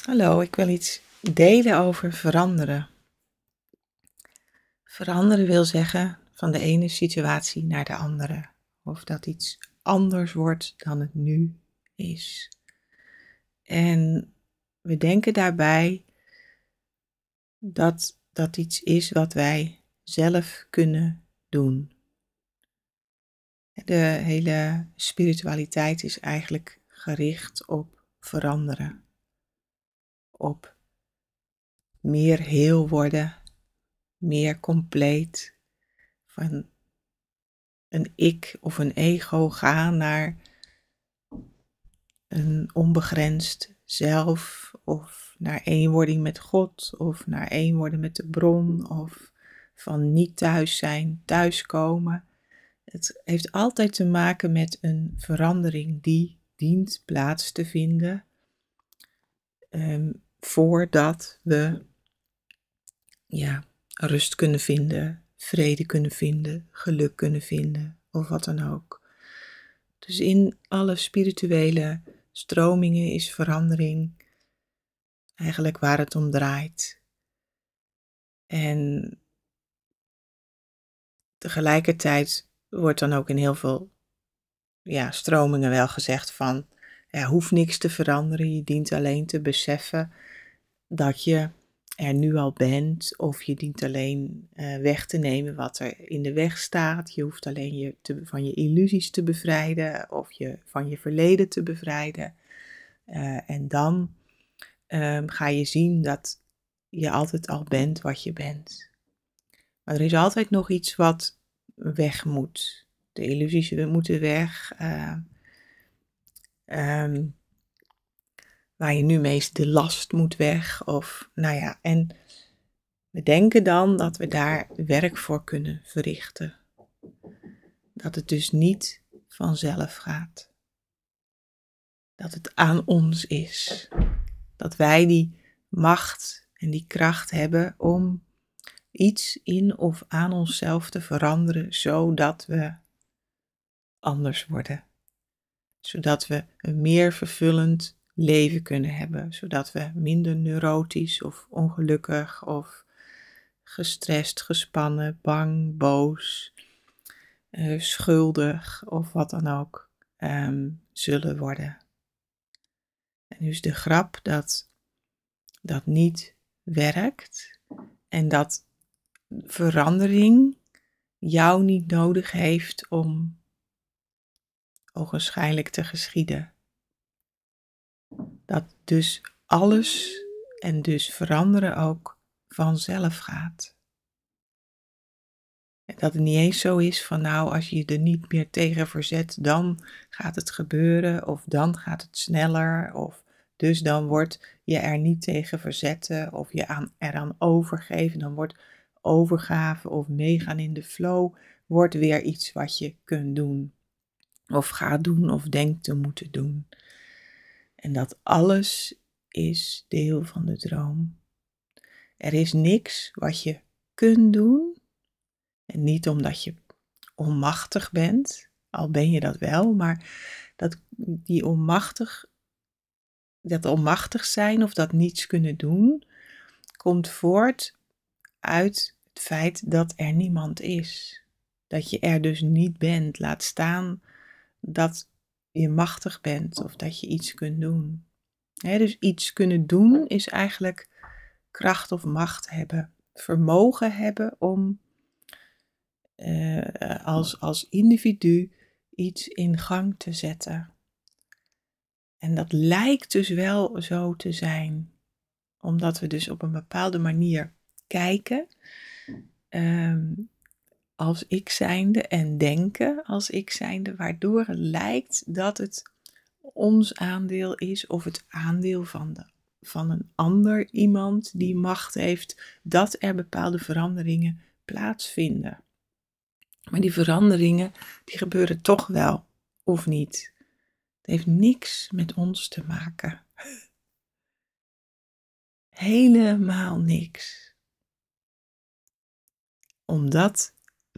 Hallo, ik wil iets delen over veranderen. Veranderen wil zeggen van de ene situatie naar de andere. Of dat iets anders wordt dan het nu is. En we denken daarbij dat dat iets is wat wij zelf kunnen doen. De hele spiritualiteit is eigenlijk gericht op veranderen op meer heel worden, meer compleet van een ik of een ego gaan naar een onbegrensd zelf of naar eenwording met God of naar eenwording met de bron of van niet thuis zijn, thuiskomen. Het heeft altijd te maken met een verandering die dient plaats te vinden ehm, voordat we ja, rust kunnen vinden, vrede kunnen vinden, geluk kunnen vinden of wat dan ook. Dus in alle spirituele stromingen is verandering eigenlijk waar het om draait. En tegelijkertijd wordt dan ook in heel veel ja, stromingen wel gezegd van er hoeft niks te veranderen, je dient alleen te beseffen dat je er nu al bent of je dient alleen eh, weg te nemen wat er in de weg staat. Je hoeft alleen je van je illusies te bevrijden of je van je verleden te bevrijden. Eh, en dan ehm, ga je zien dat je altijd al bent wat je bent. Maar er is altijd nog iets wat weg moet. De illusies moeten weg. Uh, waar je nu meest de last moet weg. Of nou ja, en we denken dan dat we daar werk voor kunnen verrichten. Dat het dus niet vanzelf gaat. Dat het aan ons is. Dat wij die macht en die kracht hebben om iets in of aan onszelf te veranderen, zodat we anders worden. Zodat we een meer vervullend leven kunnen hebben, zodat we minder neurotisch of ongelukkig of gestrest, gespannen, bang, boos, eh, schuldig of wat dan ook ehm, zullen worden. En nu is de grap dat dat niet werkt en dat verandering jou niet nodig heeft om ogenschijnlijk te geschieden. Dat dus alles en dus veranderen ook vanzelf gaat. dat het niet eens zo is van nou, als je er niet meer tegen verzet, dan gaat het gebeuren of dan gaat het sneller of dus dan wordt je er niet tegen verzetten of je aan, eraan overgeven, dan wordt overgave of meegaan in de flow, wordt weer iets wat je kunt doen of gaat doen of denkt te moeten doen. En dat alles is deel van de droom. Er is niks wat je kunt doen. En niet omdat je onmachtig bent, al ben je dat wel, maar dat die onmachtig, dat onmachtig zijn of dat niets kunnen doen, komt voort uit het feit dat er niemand is. Dat je er dus niet bent. Laat staan dat je machtig bent of dat je iets kunt doen. dus iets kunnen doen is eigenlijk kracht of macht hebben, vermogen hebben om eh, als, als individu iets in gang te zetten. En dat lijkt dus wel zo te zijn, omdat we dus op een bepaalde manier kijken ehm, als ik zijnde en denken als ik zijnde, waardoor het lijkt dat het ons aandeel is of het aandeel van, de, van een ander iemand die macht heeft dat er bepaalde veranderingen plaatsvinden. Maar die veranderingen die gebeuren toch wel of niet. Het heeft niks met ons te maken. Helemaal niks. Omdat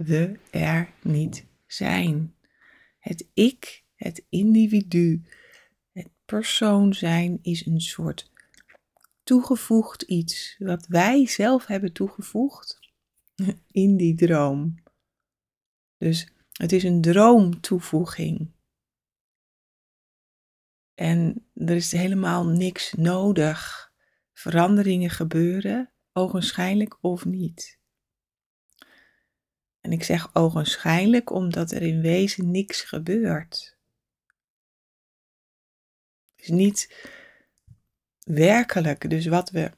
we er niet zijn. Het ik, het individu, het persoon zijn is een soort toegevoegd iets wat wij zelf hebben toegevoegd in die droom. Dus het is een droomtoevoeging. En er is helemaal niks nodig. Veranderingen gebeuren, ogenschijnlijk of niet. En ik zeg ogenschijnlijk omdat er in wezen niks gebeurt. Het is niet werkelijk. Dus wat we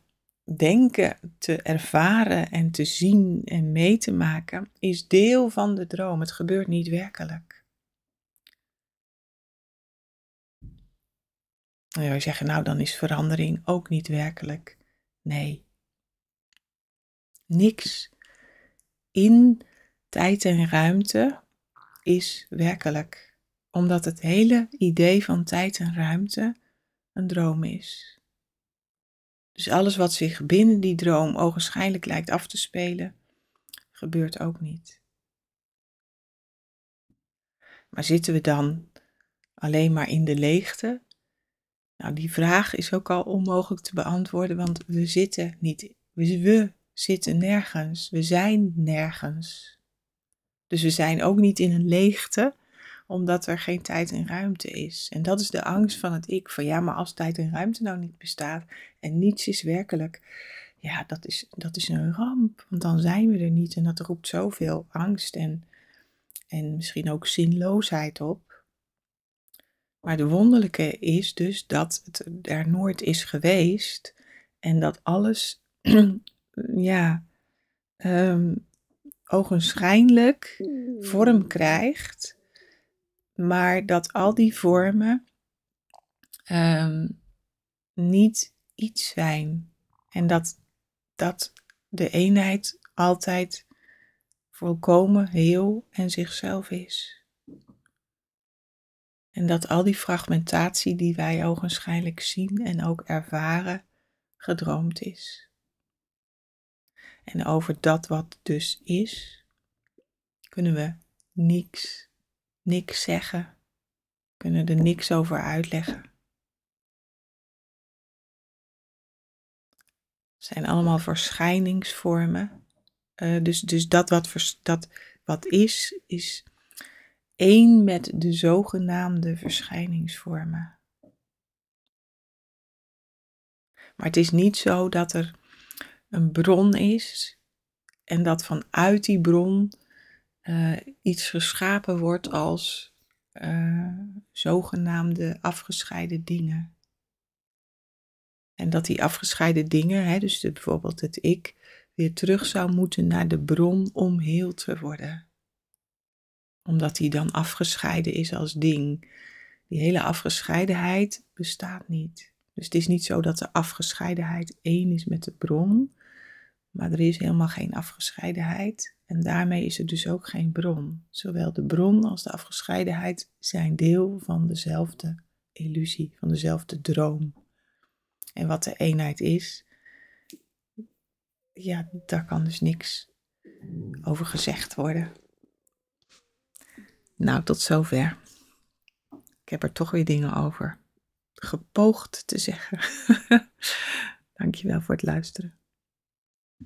denken te ervaren en te zien en mee te maken, is deel van de droom. Het gebeurt niet werkelijk. En nou zeggen, nou dan is verandering ook niet werkelijk. Nee. Niks in tijd en ruimte is werkelijk. Omdat het hele idee van tijd en ruimte een droom is. Dus alles wat zich binnen die droom ogenschijnlijk lijkt af te spelen, gebeurt ook niet. Maar zitten we dan alleen maar in de leegte? Nou, die vraag is ook al onmogelijk te beantwoorden, want we zitten niet, we, we zitten nergens, we zijn nergens. Dus we zijn ook niet in een leegte, omdat er geen tijd en ruimte is. En dat is de angst van het ik, van ja, maar als tijd en ruimte nou niet bestaat en niets is werkelijk, ja, dat is, dat is een ramp, want dan zijn we er niet en dat roept zoveel angst en, en misschien ook zinloosheid op. Maar de wonderlijke is dus dat het er nooit is geweest en dat alles, ja, ehm, ogenschijnlijk vorm krijgt, maar dat al die vormen ehm, niet iets zijn. En dat, dat de eenheid altijd volkomen heel en zichzelf is. En dat al die fragmentatie die wij ogenschijnlijk zien en ook ervaren, gedroomd is. En over dat wat dus is, kunnen we niks, niks zeggen, kunnen er niks over uitleggen. Het zijn allemaal verschijningsvormen. Eh, dus, dus dat, wat dat wat is, is één met de zogenaamde verschijningsvormen. Maar het is niet zo dat er een bron is en dat vanuit die bron eh, iets geschapen wordt als eh, zogenaamde afgescheiden dingen. En dat die afgescheiden dingen, hè, dus de, bijvoorbeeld het ik, weer terug zou moeten naar de bron om heel te worden. Omdat die dan afgescheiden is als ding. Die hele afgescheidenheid bestaat niet. Dus het is niet zo dat de afgescheidenheid één is met de bron, maar er is helemaal geen afgescheidenheid en daarmee is er dus ook geen bron. Zowel de bron als de afgescheidenheid zijn deel van dezelfde illusie, van dezelfde droom. En wat de eenheid is, ja, daar kan dus niks over gezegd worden. Nou, tot zover. Ik heb er toch weer dingen over gepoogd te zeggen. Dankjewel voor het luisteren.